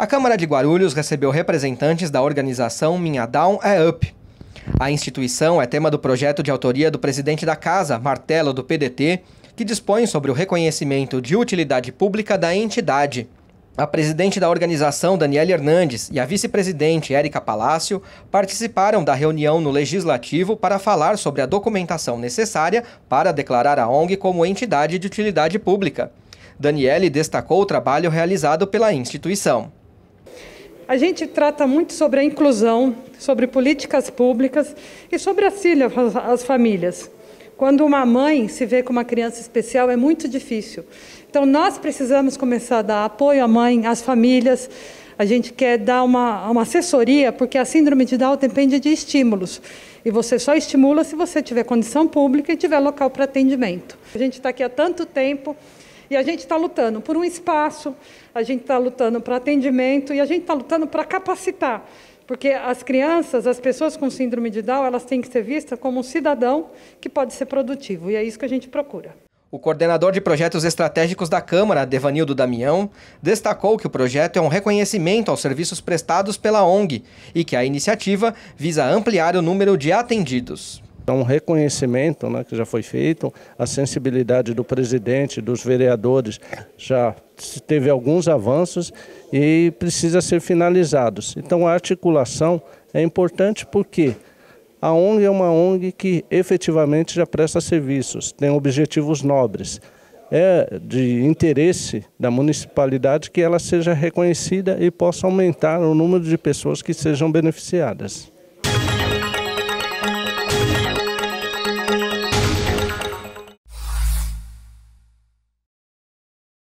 A Câmara de Guarulhos recebeu representantes da organização Minha Down é Up. A instituição é tema do projeto de autoria do presidente da Casa, Martelo, do PDT, que dispõe sobre o reconhecimento de utilidade pública da entidade. A presidente da organização, Daniela Hernandes, e a vice-presidente, Érica Palácio, participaram da reunião no Legislativo para falar sobre a documentação necessária para declarar a ONG como entidade de utilidade pública. Daniele destacou o trabalho realizado pela instituição. A gente trata muito sobre a inclusão, sobre políticas públicas e sobre auxílio as famílias. Quando uma mãe se vê com uma criança especial, é muito difícil. Então, nós precisamos começar a dar apoio à mãe, às famílias, a gente quer dar uma, uma assessoria, porque a síndrome de Down depende de estímulos. E você só estimula se você tiver condição pública e tiver local para atendimento. A gente está aqui há tanto tempo e a gente está lutando por um espaço, a gente está lutando para atendimento e a gente está lutando para capacitar. Porque as crianças, as pessoas com síndrome de Down, elas têm que ser vistas como um cidadão que pode ser produtivo. E é isso que a gente procura. O coordenador de projetos estratégicos da Câmara, Devanildo Damião, destacou que o projeto é um reconhecimento aos serviços prestados pela ONG e que a iniciativa visa ampliar o número de atendidos. Então, um reconhecimento né, que já foi feito, a sensibilidade do presidente, dos vereadores, já teve alguns avanços e precisa ser finalizados. Então, a articulação é importante porque a ONG é uma ONG que efetivamente já presta serviços, tem objetivos nobres. É de interesse da municipalidade que ela seja reconhecida e possa aumentar o número de pessoas que sejam beneficiadas.